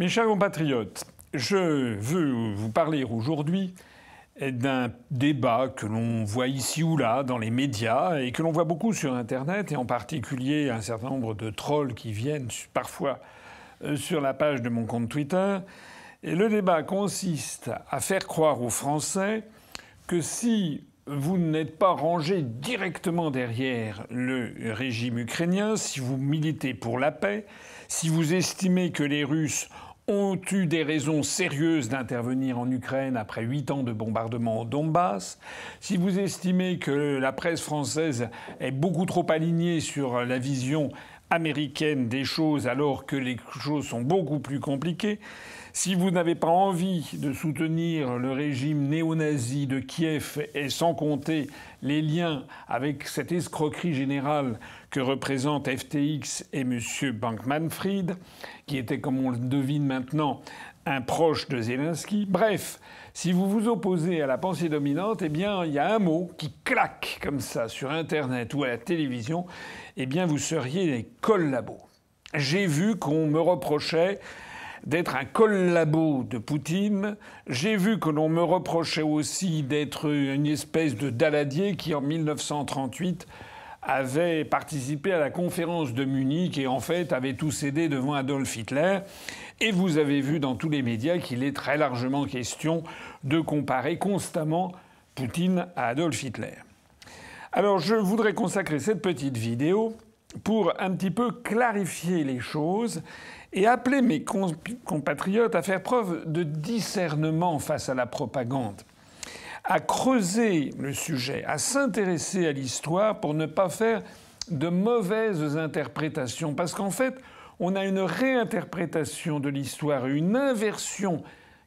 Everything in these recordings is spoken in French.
Mes chers compatriotes, je veux vous parler aujourd'hui d'un débat que l'on voit ici ou là dans les médias et que l'on voit beaucoup sur Internet et en particulier un certain nombre de trolls qui viennent parfois euh, sur la page de mon compte Twitter. Et le débat consiste à faire croire aux Français que si vous n'êtes pas rangé directement derrière le régime ukrainien, si vous militez pour la paix, si vous estimez que les Russes ont eu des raisons sérieuses d'intervenir en Ukraine après huit ans de bombardement au Donbass, si vous estimez que la presse française est beaucoup trop alignée sur la vision américaine des choses alors que les choses sont beaucoup plus compliquées, si vous n'avez pas envie de soutenir le régime néo-nazi de Kiev et sans compter les liens avec cette escroquerie générale que représentent FTX et M. Bankman-Fried, qui était, comme on le devine maintenant, un proche de Zelensky. Bref, si vous vous opposez à la pensée dominante, eh bien, il y a un mot qui claque comme ça sur Internet ou à la télévision, eh bien, vous seriez des collabos. J'ai vu qu'on me reprochait d'être un collabo de Poutine. J'ai vu que l'on me reprochait aussi d'être une espèce de daladier qui, en 1938, avait participé à la conférence de Munich et en fait avait tout cédé devant Adolf Hitler. Et vous avez vu dans tous les médias qu'il est très largement question de comparer constamment Poutine à Adolf Hitler. Alors je voudrais consacrer cette petite vidéo pour un petit peu clarifier les choses et appeler mes compatriotes à faire preuve de discernement face à la propagande, à creuser le sujet, à s'intéresser à l'histoire pour ne pas faire de mauvaises interprétations. Parce qu'en fait, on a une réinterprétation de l'histoire, une inversion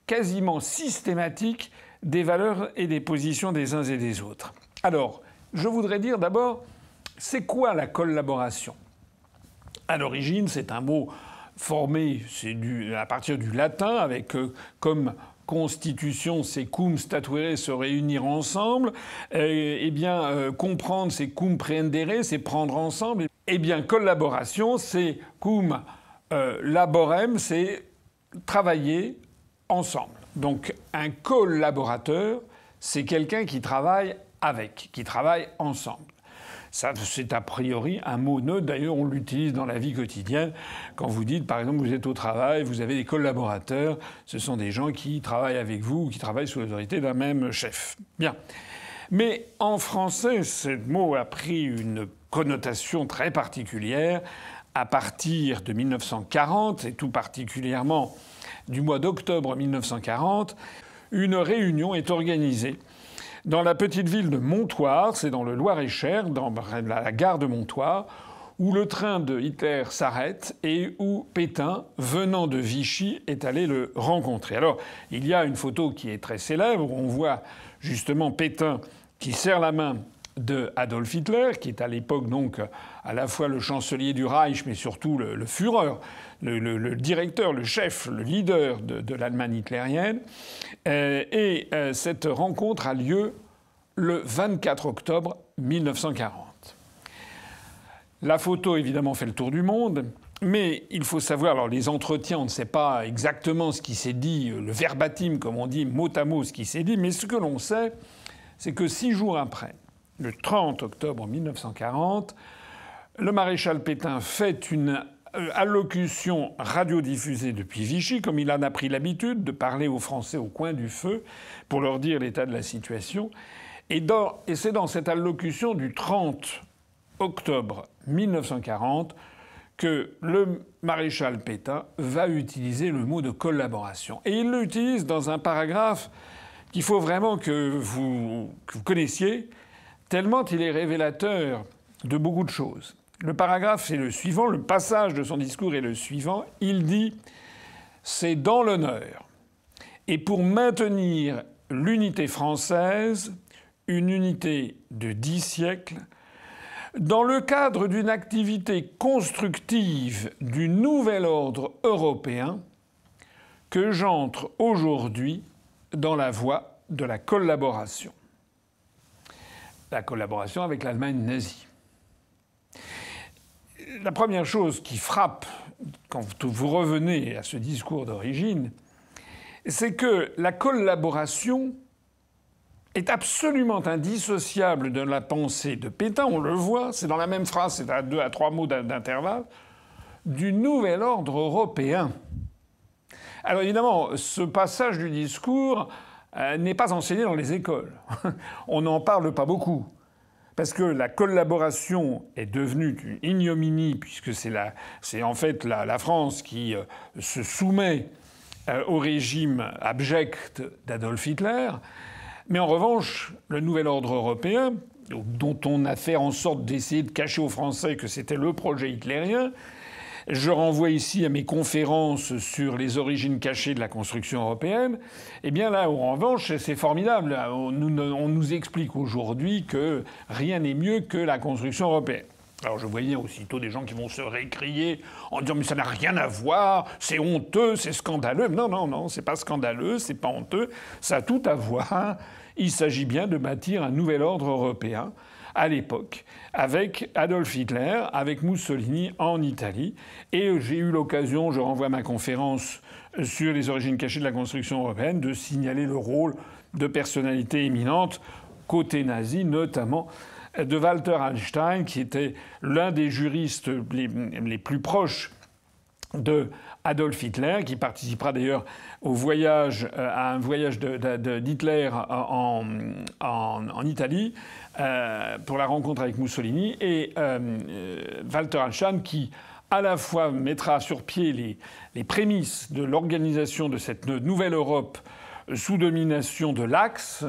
quasiment systématique des valeurs et des positions des uns et des autres. Alors, je voudrais dire d'abord, c'est quoi la collaboration À l'origine, c'est un mot « Former », c'est à partir du latin, avec euh, comme constitution, c'est cum statuere, se réunir ensemble. et euh, eh bien, euh, comprendre, c'est cum prendere, c'est prendre ensemble. Eh bien, collaboration, c'est cum laborem, c'est travailler ensemble. Donc, un collaborateur, c'est quelqu'un qui travaille avec, qui travaille ensemble. Ça, c'est a priori un mot neutre. D'ailleurs, on l'utilise dans la vie quotidienne. Quand vous dites, par exemple, vous êtes au travail, vous avez des collaborateurs, ce sont des gens qui travaillent avec vous ou qui travaillent sous l'autorité d'un même chef. Bien. Mais en français, ce mot a pris une connotation très particulière à partir de 1940, et tout particulièrement du mois d'octobre 1940, une réunion est organisée dans la petite ville de Montoire, c'est dans le Loir-et-Cher, dans la gare de Montoire, où le train de Hitler s'arrête et où Pétain, venant de Vichy, est allé le rencontrer. Alors, il y a une photo qui est très célèbre, où on voit justement Pétain qui serre la main de Adolf Hitler, qui est à l'époque donc à la fois le chancelier du Reich, mais surtout le, le Führer, le, directeur, le chef, le leader de, l'Allemagne hitlérienne. Euh, et euh, cette rencontre a lieu le 24 octobre 1940. La photo, évidemment, fait le tour du monde. Mais il faut savoir, alors les entretiens, on ne sait pas exactement ce qui s'est dit, euh, le verbatim, comme on dit, mot à mot ce qui s'est dit, mais ce que l'on sait, c'est que six jours après, le 30 octobre 1940, le maréchal Pétain fait une euh, allocution radiodiffusée depuis Vichy, comme il en a pris l'habitude de parler aux Français au coin du feu pour leur dire l'état de la situation. Et, c'est dans cette allocution du 30 octobre 1940 que le maréchal Pétain va utiliser le mot de collaboration. Et il l'utilise dans un paragraphe qu'il faut vraiment que vous connaissiez, tellement il est révélateur de beaucoup de choses. Le paragraphe, c'est le suivant, le passage de son discours est le suivant. Il dit C'est dans l'honneur et pour maintenir l'unité française, une unité de dix siècles, dans le cadre d'une activité constructive du nouvel ordre européen, que j'entre aujourd'hui dans la voie de la collaboration la collaboration avec l'Allemagne nazie. La première chose qui frappe quand vous revenez à ce discours d'origine, c'est que la collaboration est absolument indissociable de la pensée de Pétain, on le voit, c'est dans la même phrase, c'est à deux à trois mots d'intervalle, du nouvel ordre européen. Alors évidemment, ce passage du discours euh, n'est pas enseigné dans les écoles. On n'en parle pas beaucoup. Parce que la collaboration est devenue une ignominie, puisque c'est, en fait la, France qui euh, se soumet euh, au régime abject d'Adolf Hitler. Mais en revanche, le nouvel ordre européen, dont on a fait en sorte d'essayer de cacher aux Français que c'était le projet hitlérien, je renvoie ici à mes conférences sur les origines cachées de la construction européenne. Eh bien là, en revanche, c'est formidable. On nous, explique aujourd'hui que rien n'est mieux que la construction européenne. Alors je voyais aussitôt des gens qui vont se récrier en disant mais ça n'a rien à voir, c'est honteux, c'est scandaleux. Non, non, non, c'est pas scandaleux, c'est pas honteux, ça a tout à voir. Il s'agit bien de bâtir un nouvel ordre européen à l'époque, avec Adolf Hitler, avec Mussolini en Italie. Et j'ai eu l'occasion, je renvoie à ma conférence sur les origines cachées de la construction européenne, de signaler le rôle de personnalités éminentes côté nazi, notamment de Walter Einstein, qui était l'un des juristes les, plus proches de Adolf Hitler, qui participera d'ailleurs au voyage, euh, à un voyage d'Hitler en, en, Italie euh, pour la rencontre avec Mussolini, et euh, Walter Einstein qui à la fois mettra sur pied les, les prémices de l'organisation de cette nouvelle Europe sous domination de l'axe,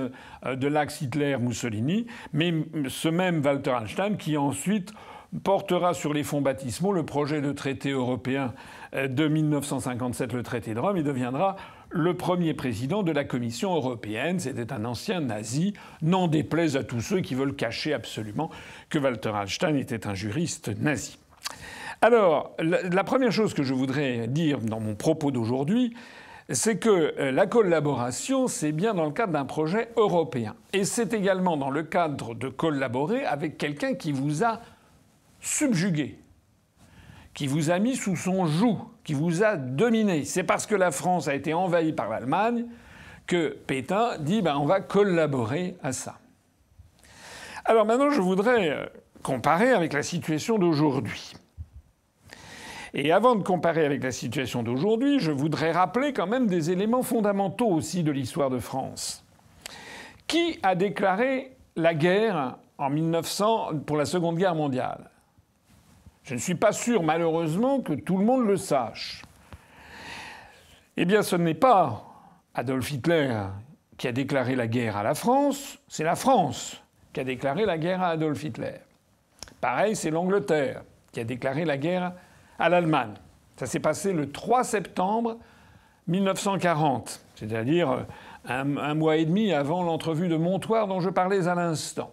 de l'axe Hitler-Mussolini, mais ce même Walter Einstein qui ensuite portera sur les fonds baptismaux le projet de traité européen euh, de 1957, le traité de Rome, et deviendra le premier président de la Commission européenne. C'était un ancien nazi, n'en déplaise à tous ceux qui veulent cacher absolument que Walter Einstein était un juriste nazi. Alors, la première chose que je voudrais dire dans mon propos d'aujourd'hui, c'est que euh, la collaboration, c'est bien dans le cadre d'un projet européen. Et c'est également dans le cadre de collaborer avec quelqu'un qui vous a subjugué, qui vous a mis sous son joug, qui vous a dominé. C'est parce que la France a été envahie par l'Allemagne que Pétain dit ben, on va collaborer à ça. Alors maintenant, je voudrais euh, comparer avec la situation d'aujourd'hui. Et avant de comparer avec la situation d'aujourd'hui, je voudrais rappeler quand même des éléments fondamentaux aussi de l'histoire de France. Qui a déclaré la guerre en 1900 pour la Seconde Guerre mondiale je ne suis pas sûr, malheureusement, que tout le monde le sache. Eh bien, ce n'est pas Adolf Hitler qui a déclaré la guerre à la France, c'est la France qui a déclaré la guerre à Adolf Hitler. Pareil, c'est l'Angleterre qui a déclaré la guerre à l'Allemagne. Ça s'est passé le 3 septembre 1940, c'est-à-dire euh, un, mois et demi avant l'entrevue de Montoire dont je parlais à l'instant.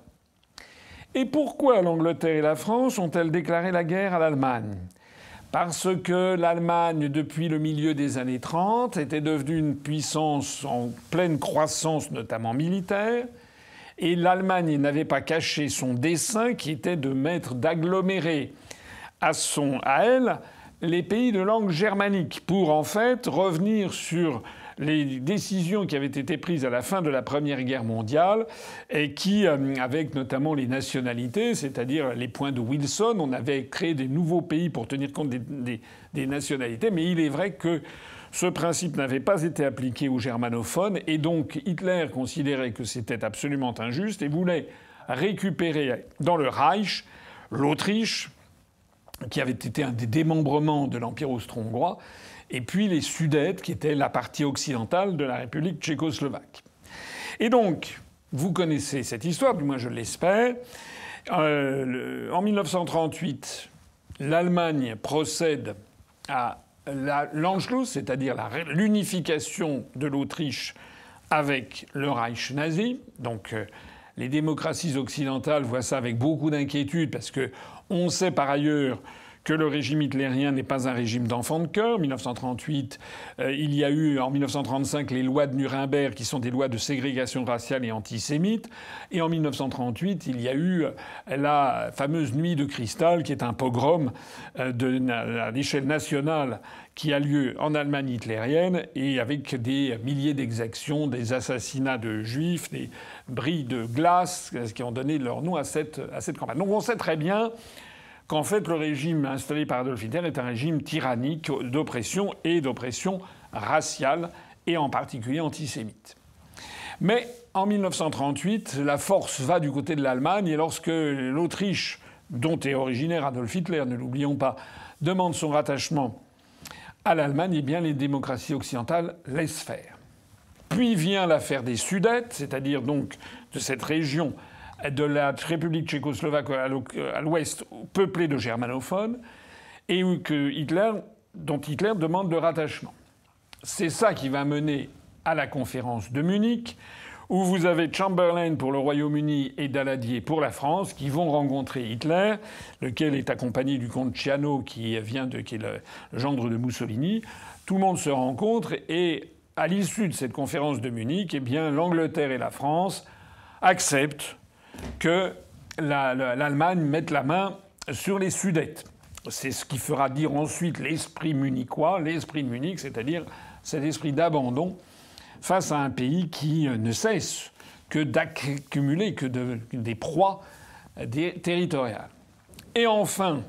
Et pourquoi l'Angleterre et la France ont-elles déclaré la guerre à l'Allemagne parce que l'Allemagne, depuis le milieu des années 30, était devenue une puissance en pleine croissance, notamment militaire, et l'Allemagne n'avait pas caché son dessein qui était de mettre, d'agglomérer à, son, à elle les pays de langue germanique pour en fait revenir sur les décisions qui avaient été prises à la fin de la Première Guerre mondiale et qui, euh, avec notamment les nationalités, c'est-à-dire les points de Wilson, on avait créé des nouveaux pays pour tenir compte des, des nationalités. Mais il est vrai que ce principe n'avait pas été appliqué aux germanophones et donc Hitler considérait que c'était absolument injuste et voulait récupérer dans le Reich l'Autriche, qui avait été un des démembrements de l'Empire austro-hongrois, et puis les Sudètes, qui étaient la partie occidentale de la République tchécoslovaque. Et donc, vous connaissez cette histoire, du moins je l'espère. Euh, en 1938, l'Allemagne procède à l'Anschluss, c'est-à-dire l'unification de l'Autriche avec le Reich nazi. Donc euh, les démocraties occidentales voient ça avec beaucoup d'inquiétude parce que on sait par ailleurs que le régime hitlérien n'est pas un régime d'enfant de cœur. 1938, euh, il y a eu en 1935 les lois de Nuremberg qui sont des lois de ségrégation raciale et antisémite. Et en 1938, il y a eu euh, la fameuse nuit de cristal qui est un pogrom euh, de, à l'échelle nationale qui a lieu en Allemagne hitlérienne et avec des milliers d'exactions, des assassinats de juifs, des bris de glace qui ont donné leur nom à cette, à cette campagne. Donc on sait très bien qu'en fait le régime installé par Adolf Hitler est un régime tyrannique d'oppression et d'oppression raciale et en particulier antisémite. Mais en 1938, la force va du côté de l'Allemagne et lorsque l'Autriche, dont est originaire Adolf Hitler, ne l'oublions pas, demande son rattachement à l'Allemagne, eh bien les démocraties occidentales laissent faire. Puis vient l'affaire des Sudètes, c'est-à-dire donc de cette région de la République tchécoslovaque à l'ouest peuplée de germanophones, et Hitler, dont Hitler demande le rattachement. C'est ça qui va mener à la conférence de Munich, où vous avez Chamberlain pour le Royaume-Uni et Daladier pour la France, qui vont rencontrer Hitler, lequel est accompagné du comte Ciano, qui vient de, qui est le gendre de Mussolini. Tout le monde se rencontre et à l'issue de cette conférence de Munich, eh bien, l'Angleterre et la France acceptent que l'Allemagne mette la main sur les Sudètes. C'est ce qui fera dire ensuite l'esprit munichois, l'esprit de Munich, c'est-à-dire cet esprit d'abandon face à un pays qui euh, ne cesse que d'accumuler que des proies euh, territoriales. Et enfin,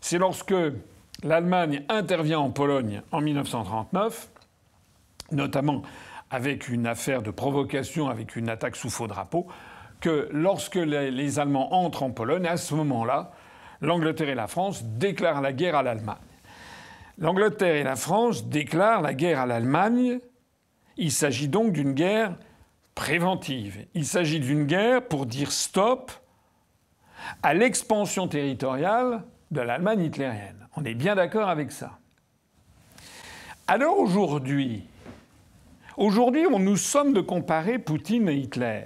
c'est lorsque l'Allemagne intervient en Pologne en 1939, notamment avec une affaire de provocation, avec une attaque sous faux drapeau, que lorsque les Allemands entrent en Pologne, à ce moment-là, l'Angleterre et la France déclarent la guerre à l'Allemagne. L'Angleterre et la France déclarent la guerre à l'Allemagne. Il s'agit donc d'une guerre préventive. Il s'agit d'une guerre pour dire stop à l'expansion territoriale de l'Allemagne hitlérienne. On est bien d'accord avec ça. Alors aujourd'hui, aujourd'hui, on nous sommes de comparer Poutine et Hitler.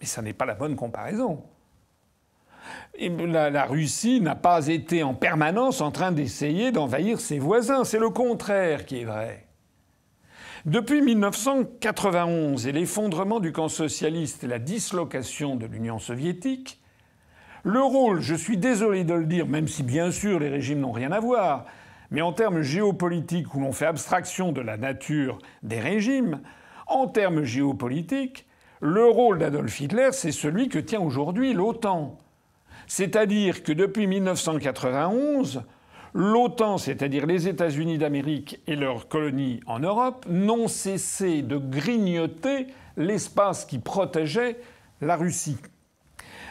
Mais ça n'est pas la bonne comparaison. la, la, Russie n'a pas été en permanence en train d'essayer d'envahir ses voisins. C'est le contraire qui est vrai. Depuis 1991 et l'effondrement du camp socialiste et la dislocation de l'Union soviétique, le rôle, je suis désolé de le dire, même si bien sûr les régimes n'ont rien à voir, mais en termes géopolitiques où l'on fait abstraction de la nature des régimes, en termes géopolitiques, le rôle d'Adolf Hitler, c'est celui que tient aujourd'hui l'OTAN. C'est-à-dire que depuis 1991, l'OTAN, c'est-à-dire les États-Unis d'Amérique et leurs colonies en Europe, n'ont cessé de grignoter l'espace qui protégeait la Russie.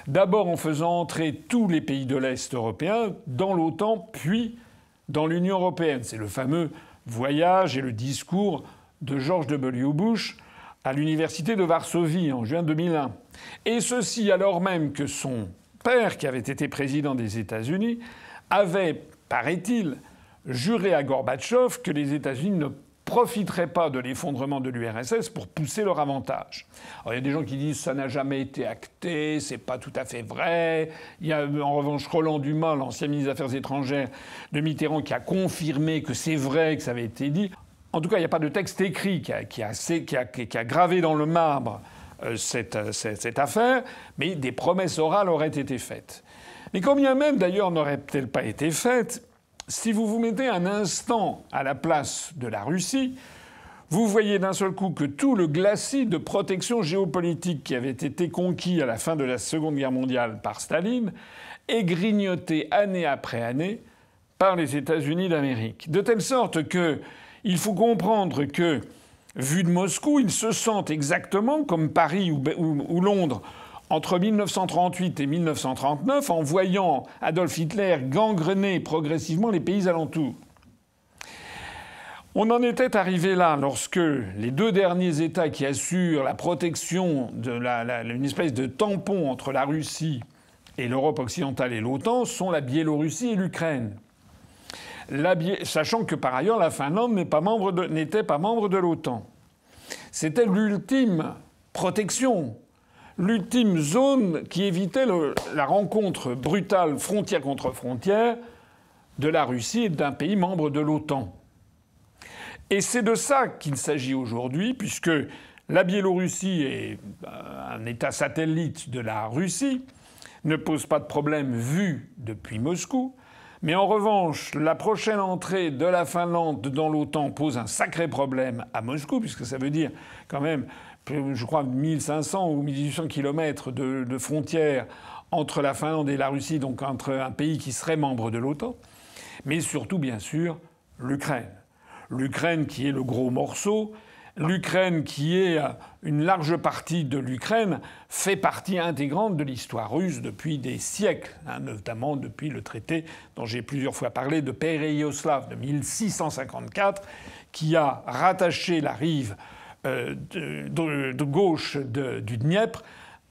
D'abord en faisant entrer tous les pays de l'Est européen dans l'OTAN, puis dans l'Union européenne. C'est le fameux voyage et le discours de George W. Bush à l'université de Varsovie en juin 2001. Et ceci alors même que son père, qui avait été président des États-Unis, avait, paraît-il, juré à Gorbatchev que les États-Unis ne profiteraient pas de l'effondrement de l'URSS pour pousser leur avantage. Alors il y a des gens qui disent ça n'a jamais été acté, c'est pas tout à fait vrai. Il y a en revanche Roland Dumas, l'ancien ministre des Affaires étrangères de Mitterrand, qui a confirmé que c'est vrai que ça avait été dit. En tout cas, il n'y a pas de texte écrit qui a, qui gravé dans le marbre euh, euh, cette, affaire, mais des promesses orales auraient été faites. Mais combien même d'ailleurs n'auraient-elles pas été faites Si vous vous mettez un instant à la place de la Russie, vous voyez d'un seul coup que tout le glacis de protection géopolitique qui avait été conquis à la fin de la Seconde Guerre mondiale par Staline est grignoté année après année par les États-Unis d'Amérique. De telle sorte que il faut comprendre que, vu de Moscou, ils se sentent exactement comme Paris ou, Londres entre 1938 et 1939 en voyant Adolf Hitler gangrener progressivement les pays alentours. On en était arrivé là lorsque les deux derniers États qui assurent la protection d'une une espèce de tampon entre la Russie et l'Europe occidentale et l'OTAN sont la Biélorussie et l'Ukraine sachant que par ailleurs la Finlande n'était pas membre de, l'OTAN. C'était l'ultime protection, l'ultime zone qui évitait la rencontre brutale frontière contre frontière de la Russie et d'un pays membre de l'OTAN. Et c'est de ça qu'il s'agit aujourd'hui, puisque la Biélorussie est euh, un État satellite de la Russie, ne pose pas de problème vu depuis Moscou, mais en revanche, la prochaine entrée de la Finlande dans l'OTAN pose un sacré problème à Moscou, puisque ça veut dire quand même, je crois, 1500 ou 1800 kilomètres de, de frontières entre la Finlande et la Russie, donc entre un pays qui serait membre de l'OTAN, mais surtout, bien sûr, l'Ukraine. L'Ukraine qui est le gros morceau, l'Ukraine qui est euh, une large partie de l'Ukraine fait partie intégrante de l'histoire russe depuis des siècles, hein, notamment depuis le traité dont j'ai plusieurs fois parlé de Pereyoslav de 1654, qui a rattaché la rive euh, de, gauche du Dniepr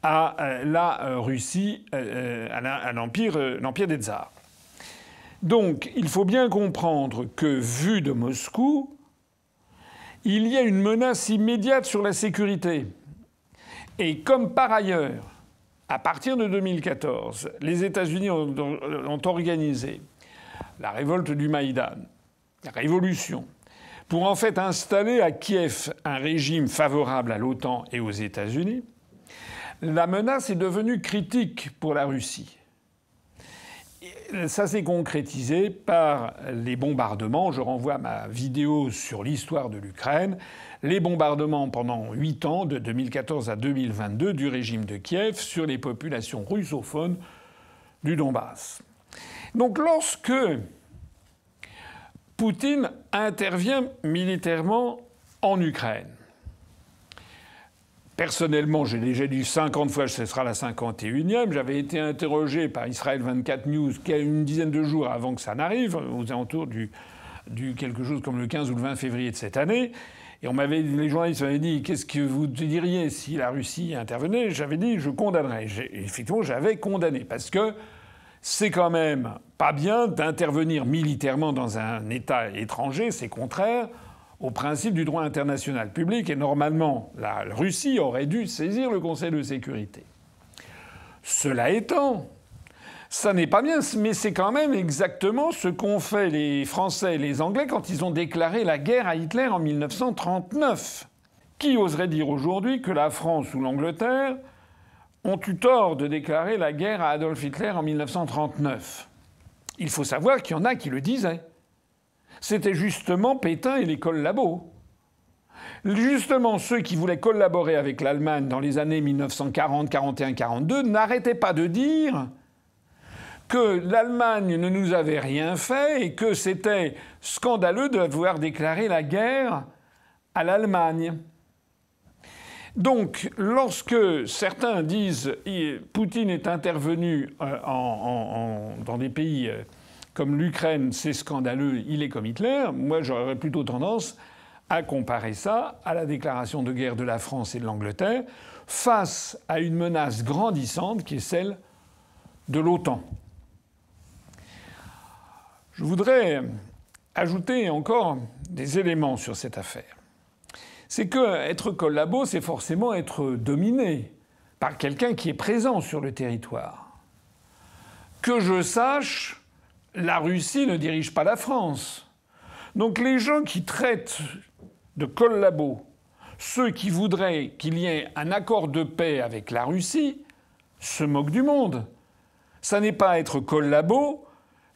à euh, la Russie, à l'empire, l'empire des tsars. Donc il faut bien comprendre que, vu de Moscou, il y a une menace immédiate sur la sécurité. Et comme par ailleurs, à partir de 2014, les États-Unis ont, organisé la révolte du Maïdan, la révolution, pour en fait installer à Kiev un régime favorable à l'OTAN et aux États-Unis, la menace est devenue critique pour la Russie ça s'est concrétisé par les bombardements. Je renvoie à ma vidéo sur l'histoire de l'Ukraine. Les bombardements pendant 8 ans, de 2014 à 2022, du régime de Kiev sur les populations russophones du Donbass. Donc lorsque Poutine intervient militairement en Ukraine, Personnellement, j'ai déjà dit 50 fois, ce sera la 51e. J'avais été interrogé par Israël 24 News une dizaine de jours avant que ça n'arrive, aux alentours du, quelque chose comme le 15 ou le 20 février de cette année. Et on m'avait, les journalistes m'avaient dit qu'est-ce que vous diriez si la Russie intervenait J'avais dit je condamnerais. Effectivement, j'avais condamné parce que c'est quand même pas bien d'intervenir militairement dans un État étranger, c'est contraire au principe du droit international public et normalement la Russie aurait dû saisir le Conseil de sécurité. Cela étant, ça n'est pas bien, mais c'est quand même exactement ce qu'ont fait les Français et les Anglais quand ils ont déclaré la guerre à Hitler en 1939. Qui oserait dire aujourd'hui que la France ou l'Angleterre ont eu tort de déclarer la guerre à Adolf Hitler en 1939 Il faut savoir qu'il y en a qui le disaient c'était justement Pétain et l'école Labo. Justement, ceux qui voulaient collaborer avec l'Allemagne dans les années 1940, 41, 42 n'arrêtaient pas de dire que l'Allemagne ne nous avait rien fait et que c'était scandaleux d'avoir déclaré la guerre à l'Allemagne. Donc, lorsque certains disent eh, Poutine est intervenu euh, dans des pays euh, comme l'Ukraine, c'est scandaleux, il est comme Hitler, moi j'aurais plutôt tendance à comparer ça à la déclaration de guerre de la France et de l'Angleterre face à une menace grandissante qui est celle de l'OTAN. Je voudrais ajouter encore des éléments sur cette affaire. C'est que être collabo, c'est forcément être dominé par quelqu'un qui est présent sur le territoire. Que je sache, la Russie ne dirige pas la France. Donc les gens qui traitent de collabos ceux qui voudraient qu'il y ait un accord de paix avec la Russie se moquent du monde. Ça n'est pas être collabo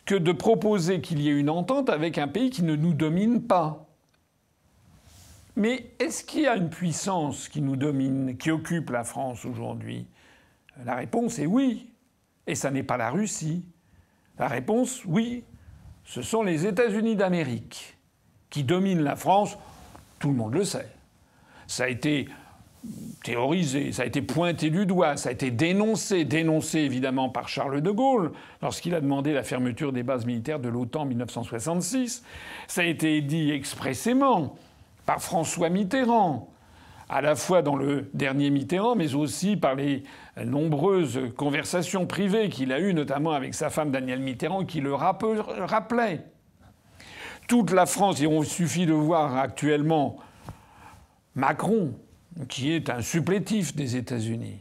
que de proposer qu'il y ait une entente avec un pays qui ne nous domine pas. Mais est-ce qu'il y a une puissance qui nous domine, qui occupe la France aujourd'hui La réponse est oui. Et ça n'est pas la Russie. La réponse, oui, ce sont les États-Unis d'Amérique qui dominent la France, tout le monde le sait. Ça a été théorisé, ça a été pointé du doigt, ça a été dénoncé, dénoncé évidemment par Charles de Gaulle lorsqu'il a demandé la fermeture des bases militaires de l'OTAN en 1966, ça a été dit expressément par François Mitterrand à la fois dans le dernier Mitterrand, mais aussi par les nombreuses conversations privées qu'il a eues, notamment avec sa femme Danielle Mitterrand, qui le rappelait. Toute la France, Il suffit de voir actuellement Macron, qui est un supplétif des États-Unis.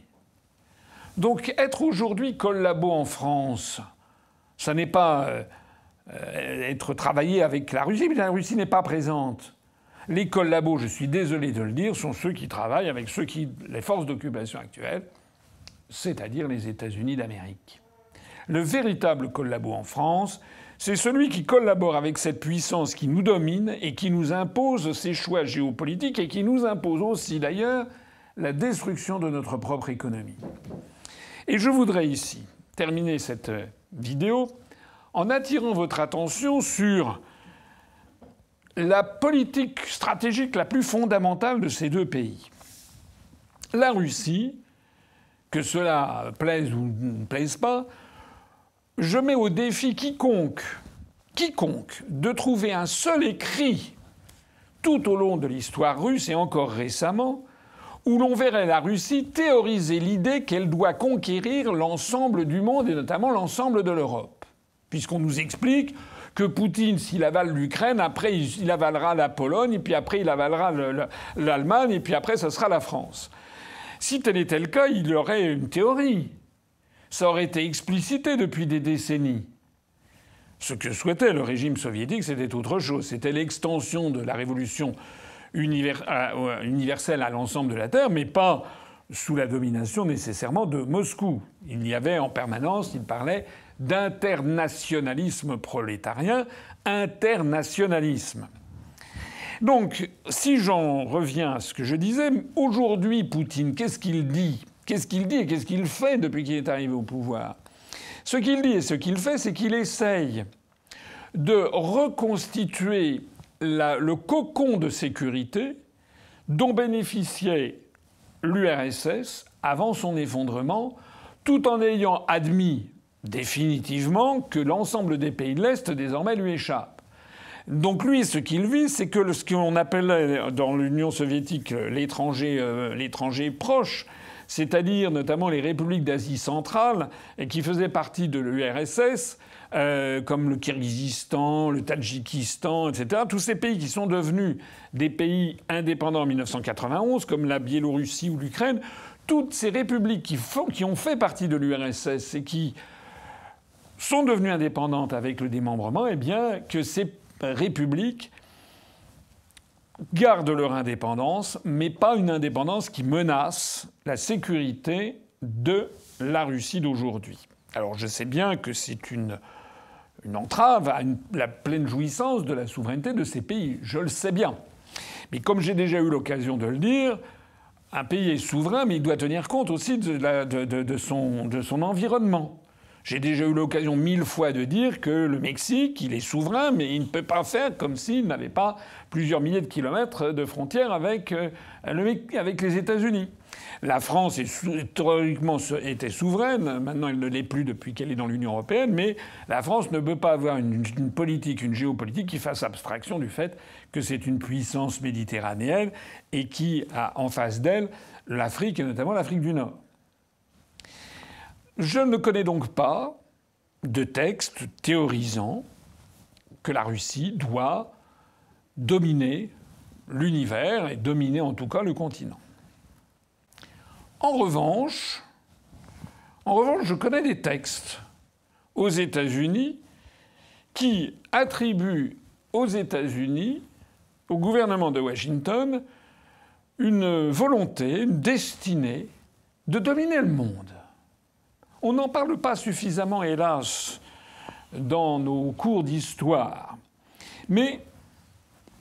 Donc être aujourd'hui collabo en France, ça n'est pas euh, euh, être travaillé avec la Russie, mais la Russie n'est pas présente. Les collabos, je suis désolé de le dire, sont ceux qui travaillent avec ceux qui, les forces d'occupation actuelles, c'est-à-dire les États-Unis d'Amérique. Le véritable collabo en France, c'est celui qui collabore avec cette puissance qui nous domine et qui nous impose ses choix géopolitiques et qui nous impose aussi d'ailleurs la destruction de notre propre économie. Et je voudrais ici terminer cette euh, vidéo en attirant votre attention sur la politique stratégique la plus fondamentale de ces deux pays. La Russie, que cela plaise ou ne plaise pas, je mets au défi quiconque, quiconque, de trouver un seul écrit tout au long de l'histoire russe et encore récemment, où l'on verrait la Russie théoriser l'idée qu'elle doit conquérir l'ensemble du monde et notamment l'ensemble de l'Europe. Puisqu'on nous explique que Poutine, s'il avale l'Ukraine, après il avalera la Pologne, et puis après il avalera l'Allemagne, et puis après ce sera la France. Si tel était le cas, il y aurait une théorie. Ça aurait été explicité depuis des décennies. Ce que souhaitait le régime soviétique, c'était autre chose. C'était l'extension de la révolution euh, universelle à l'ensemble de la Terre, mais pas sous la domination nécessairement de Moscou. Il y avait en permanence, il parlait d'internationalisme prolétarien, internationalisme. Donc, si j'en reviens à ce que je disais, aujourd'hui, Poutine, qu'est-ce qu'il dit Qu'est-ce qu'il dit et qu'est-ce qu'il fait depuis qu'il est arrivé au pouvoir Ce qu'il dit et ce qu'il fait, c'est qu'il essaye de reconstituer le cocon de sécurité dont bénéficiait l'URSS avant son effondrement, tout en ayant admis définitivement que l'ensemble des pays de l'Est désormais lui échappe. Donc lui, ce qu'il vit, c'est que ce qu'on appelait euh, dans l'Union soviétique euh, euh, l'étranger proche, c'est-à-dire notamment les républiques d'Asie centrale, qui faisaient partie de l'URSS, comme le Kyrgyzstan, le Tadjikistan, etc., tous ces pays qui sont devenus des pays indépendants en 1991, comme la Biélorussie ou l'Ukraine, toutes ces républiques qui, ont fait partie de l'URSS et qui sont devenues indépendantes avec le démembrement, eh bien que ces républiques gardent leur indépendance, mais pas une indépendance qui menace la sécurité de la Russie d'aujourd'hui. Alors je sais bien que c'est une, entrave à la pleine jouissance de la souveraineté de ces pays, je le sais bien. Mais comme j'ai déjà eu l'occasion de le dire, un pays est souverain, mais il doit tenir compte aussi de, son environnement. J'ai déjà eu l'occasion mille fois de dire que le Mexique, il est souverain, mais il ne peut pas faire comme s'il n'avait pas plusieurs milliers de kilomètres de frontières avec, euh, avec les États-Unis. La France théoriquement, était souveraine, maintenant elle ne l'est plus depuis qu'elle est dans l'Union européenne, mais la France ne peut pas avoir une, politique, une géopolitique qui fasse abstraction du fait que c'est une puissance méditerranéenne et qui a en face d'elle l'Afrique et notamment l'Afrique du Nord. Je ne connais donc pas de texte théorisant que la Russie doit dominer l'univers et dominer en tout cas le continent. En revanche, en revanche, je connais des textes aux États-Unis qui attribuent aux États-Unis, au gouvernement de Washington, une volonté, une destinée de dominer le monde. On n'en parle pas suffisamment, hélas, dans nos cours d'histoire. Mais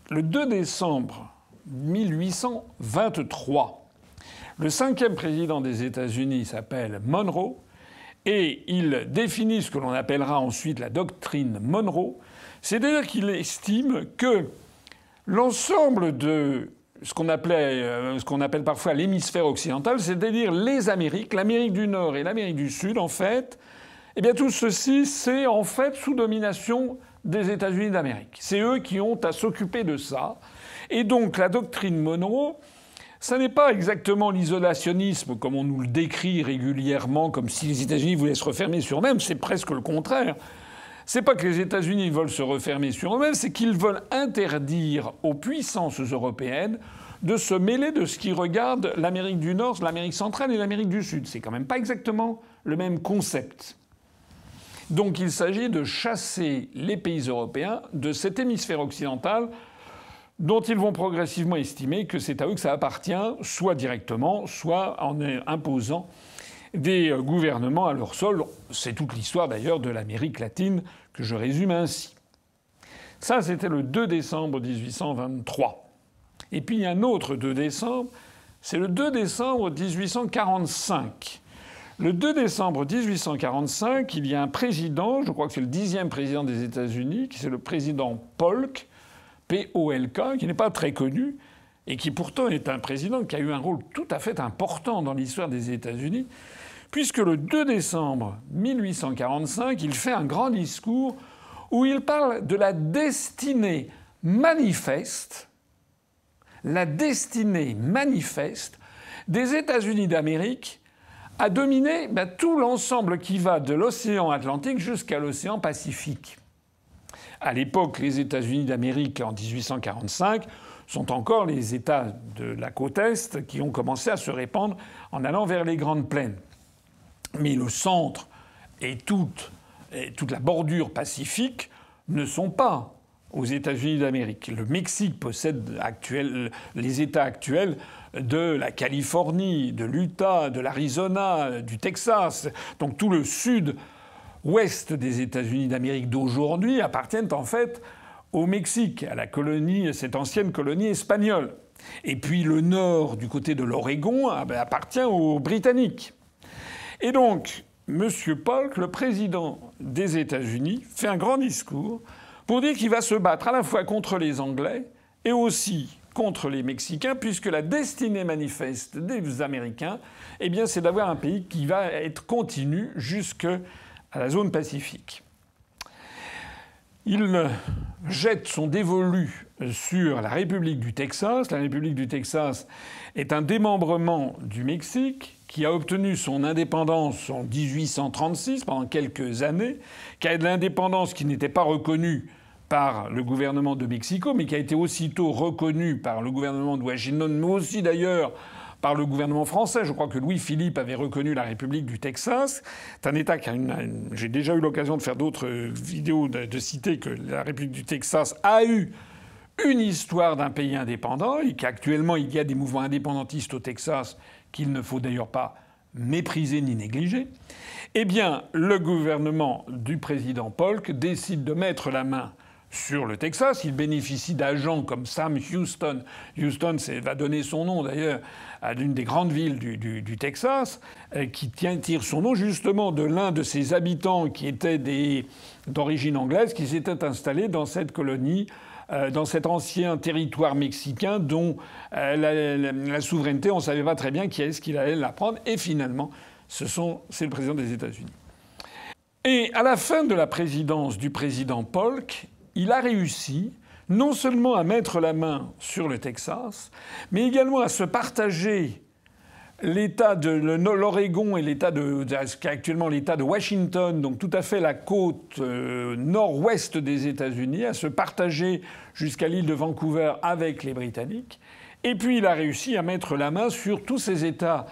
le 2 décembre 1823, le cinquième président des États-Unis s'appelle Monroe et il définit ce que l'on appellera ensuite la doctrine Monroe, c'est-à-dire qu'il estime que l'ensemble de ce qu'on euh, ce qu'on appelle parfois l'hémisphère occidental, c'est-à-dire les Amériques, l'Amérique du Nord et l'Amérique du Sud, en fait, eh bien tout ceci, c'est en fait sous domination des États-Unis d'Amérique. C'est eux qui ont à s'occuper de ça. Et donc la doctrine Monroe, ça n'est pas exactement l'isolationnisme comme on nous le décrit régulièrement, comme si les États-Unis voulaient se refermer sur eux-mêmes. C'est presque le contraire c'est pas que les États-Unis veulent se refermer sur eux-mêmes, c'est qu'ils veulent interdire aux puissances européennes de se mêler de ce qui regarde l'Amérique du Nord, l'Amérique centrale et l'Amérique du Sud. C'est quand même pas exactement le même concept. Donc il s'agit de chasser les pays européens de cet hémisphère occidental dont ils vont progressivement estimer que c'est à eux que ça appartient, soit directement, soit en imposant des gouvernements à leur sol. C'est toute l'histoire d'ailleurs de l'Amérique latine que je résume ainsi. Ça, c'était le 2 décembre 1823. Et puis il y a un autre 2 décembre, c'est le 2 décembre 1845. Le 2 décembre 1845, il y a un président, je crois que c'est le dixième président des États-Unis, qui c'est le président Polk, P-O-L-K, qui n'est pas très connu, et qui pourtant est un président qui a eu un rôle tout à fait important dans l'histoire des États-Unis, puisque le 2 décembre 1845, il fait un grand discours où il parle de la destinée manifeste, la destinée manifeste des États-Unis d'Amérique à dominer bah, tout l'ensemble qui va de l'océan Atlantique jusqu'à l'océan Pacifique. À l'époque, les États-Unis d'Amérique, en 1845, sont encore les États de la côte Est qui ont commencé à se répandre en allant vers les Grandes Plaines mais le centre et toute, toute la bordure pacifique ne sont pas aux États-Unis d'Amérique. Le Mexique possède les États actuels de la Californie, de l'Utah, de l'Arizona, du Texas. Donc tout le sud-ouest des États-Unis d'Amérique d'aujourd'hui appartiennent en fait au Mexique, à la colonie, cette ancienne colonie espagnole. Et puis le nord, du côté de l'Oregon, ah ben, appartient aux Britanniques. Et donc, M. Polk, le président des États-Unis, fait un grand discours pour dire qu'il va se battre à la fois contre les Anglais et aussi contre les Mexicains, puisque la destinée manifeste des Américains, eh bien, c'est d'avoir un pays qui va être continu jusque à la zone pacifique. Il jette son dévolu sur la République du Texas. La République du Texas est un démembrement du Mexique qui a obtenu son indépendance en 1836 pendant quelques années, qui a de l'indépendance qui n'était pas reconnue par le gouvernement de Mexico, mais qui a été aussitôt reconnue par le gouvernement de Washington, mais aussi d'ailleurs par le gouvernement français. Je crois que Louis-Philippe avait reconnu la République du Texas. C'est un État qui a une... J'ai déjà eu l'occasion de faire d'autres euh, vidéos de, citer que la République du Texas a eu une histoire d'un pays indépendant et qu'actuellement il y a des mouvements indépendantistes au Texas qu'il ne faut d'ailleurs pas mépriser ni négliger, eh bien le gouvernement du président Polk décide de mettre la main sur le Texas. Il bénéficie d'agents comme Sam Houston. Houston va donner son nom d'ailleurs à l'une des grandes villes du, Texas, euh, qui tire son nom justement de l'un de ses habitants qui était d'origine anglaise, qui s'était installé dans cette colonie euh, dans cet ancien territoire mexicain dont euh, la, souveraineté, on ne savait pas très bien qui est-ce qu'il allait la prendre. Et finalement, c'est le président des États-Unis. Et à la fin de la présidence du président Polk, il a réussi non seulement à mettre la main sur le Texas, mais également à se partager l'État de l'Oregon et l'État de actuellement l'État de Washington, donc tout à fait la côte euh, nord-ouest des États-Unis, à se partager jusqu'à l'île de Vancouver avec les Britanniques. Et puis il a réussi à mettre la main sur tous ces États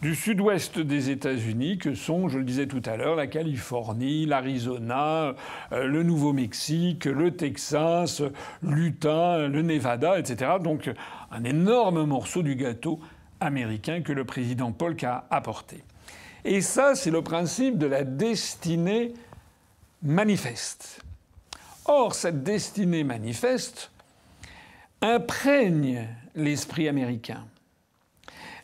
du sud-ouest des États-Unis, que sont, je le disais tout à l'heure, la Californie, l'Arizona, euh, le Nouveau-Mexique, le Texas, l'Utah, le Nevada, etc. Donc un énorme morceau du gâteau américain que le président Polk a apporté. Et ça, c'est le principe de la destinée manifeste. Or, cette destinée manifeste imprègne l'esprit américain.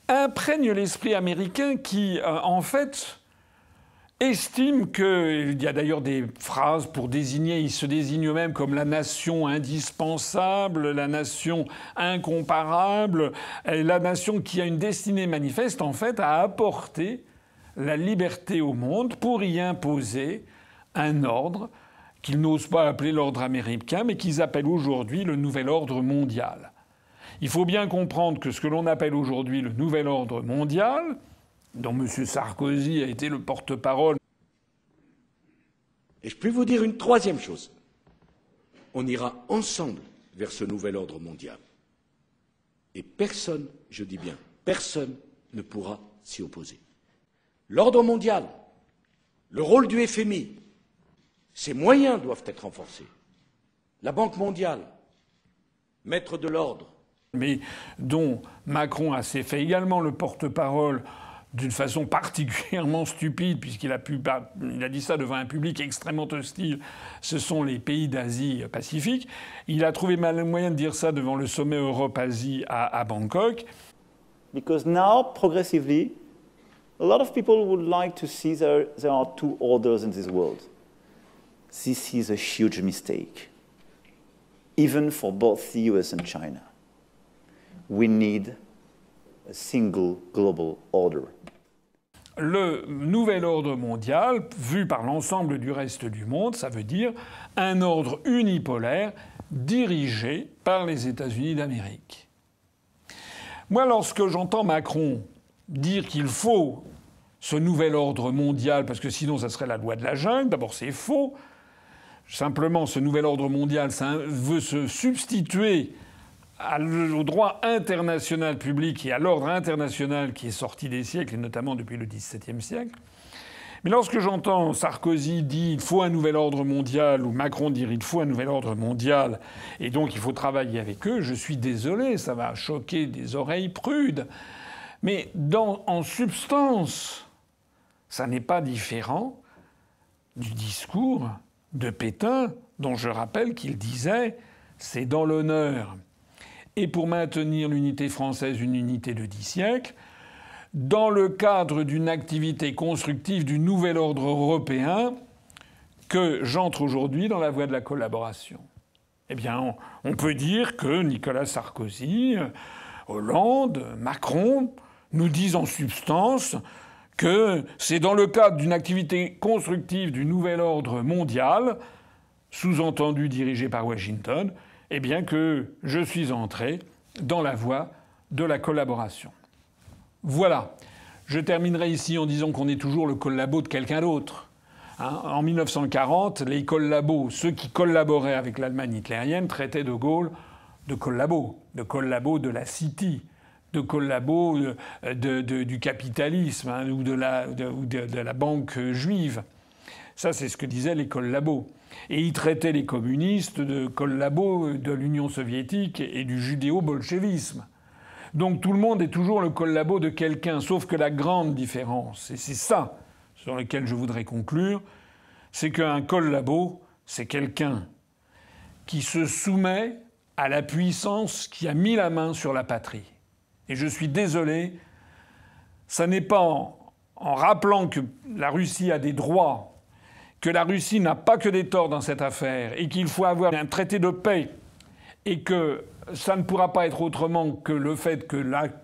Imprègne l'esprit américain qui, euh, en fait, estime que, il y a d'ailleurs des phrases pour désigner, ils se désignent eux-mêmes comme la nation indispensable, la nation incomparable, la nation qui a une destinée manifeste, en fait, à apporter la liberté au monde pour y imposer un ordre qu'ils n'osent pas appeler l'ordre américain, mais qu'ils appellent aujourd'hui le nouvel ordre mondial. Il faut bien comprendre que ce que l'on appelle aujourd'hui le nouvel ordre mondial, dont M. Sarkozy a été le porte-parole. Et je puis vous dire une troisième chose. On ira ensemble vers ce nouvel ordre mondial. Et personne, je dis bien, personne ne pourra s'y opposer. L'ordre mondial, le rôle du FMI, ses moyens doivent être renforcés. La Banque mondiale, maître de l'ordre. Mais dont Macron a fait également le porte-parole d'une façon particulièrement stupide, puisqu'il a, pu, a dit ça devant un public extrêmement hostile, ce sont les pays d'Asie-Pacifique. Il a trouvé mal moyen de dire ça devant le sommet Europe-Asie à, à Bangkok. Because now, progressively, a lot of people would like to see there, there are two orders in this world. This is a huge mistake, even for both the US and China. We need a single global order le nouvel ordre mondial, vu par l'ensemble du reste du monde, ça veut dire un ordre unipolaire dirigé par les États-Unis d'Amérique. Moi, lorsque j'entends Macron dire qu'il faut ce nouvel ordre mondial, parce que sinon ça serait la loi de la jungle, d'abord c'est faux. Simplement, ce nouvel ordre mondial veut se substituer au droit international public et à l'ordre international qui est sorti des siècles, et notamment depuis le XVIIe siècle. Mais lorsque j'entends Sarkozy dire il faut un nouvel ordre mondial ou Macron dire il faut un nouvel ordre mondial et donc il faut travailler avec eux, je suis désolé, ça va choquer des oreilles prudes. Mais en substance, ça n'est pas différent du discours de Pétain dont je rappelle qu'il disait c'est dans l'honneur et pour maintenir l'unité française une unité de dix siècles, dans le cadre d'une activité constructive du nouvel ordre européen, que j'entre aujourd'hui dans la voie de la collaboration. Eh bien, on peut dire que Nicolas Sarkozy, Hollande, Macron nous disent en substance que c'est dans le cadre d'une activité constructive du nouvel ordre mondial, sous-entendu dirigé par Washington, eh bien que je suis entré dans la voie de la collaboration. Voilà. Je terminerai ici en disant qu'on est toujours le collabo de quelqu'un d'autre. Hein. en 1940, les collabos, ceux qui collaboraient avec l'Allemagne hitlérienne, traitaient de Gaulle de collabo, de collabo de la City, de collabo euh, du capitalisme hein, ou de la banque juive. Ça, c'est ce que disait les collabos Et il traitait les communistes de collabos de l'Union soviétique et du judéo-bolchevisme. Donc tout le monde est toujours le collabo de quelqu'un, sauf que la grande différence, et c'est ça sur lequel je voudrais conclure, c'est qu'un collabo, c'est quelqu'un qui se soumet à la puissance qui a mis la main sur la patrie. Et je suis désolé, ça n'est pas en rappelant que la Russie a des droits que la Russie n'a pas que des torts dans cette affaire et qu'il faut avoir un traité de paix et que ça ne pourra pas être autrement que le fait que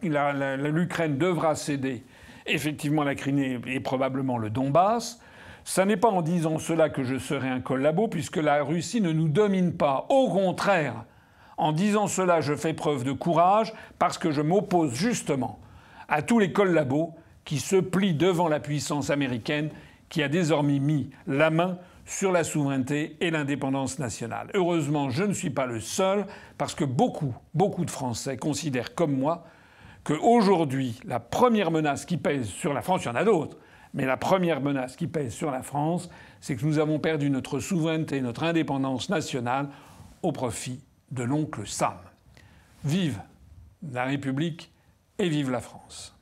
l'Ukraine devra céder effectivement la Crimée et probablement le Donbass. Ça n'est pas en disant cela que je serai un collabo, puisque la Russie ne nous domine pas. Au contraire, en disant cela, je fais preuve de courage parce que je m'oppose justement à tous les collabos qui se plient devant la puissance américaine qui a désormais mis la main sur la souveraineté et l'indépendance nationale. Heureusement, je ne suis pas le seul, parce que beaucoup, beaucoup de Français considèrent comme moi qu'aujourd'hui, la première menace qui pèse sur la France, il y en a d'autres, mais la première menace qui pèse sur la France, c'est que nous avons perdu notre souveraineté, notre indépendance nationale au profit de l'oncle Sam. Vive la République et vive la France.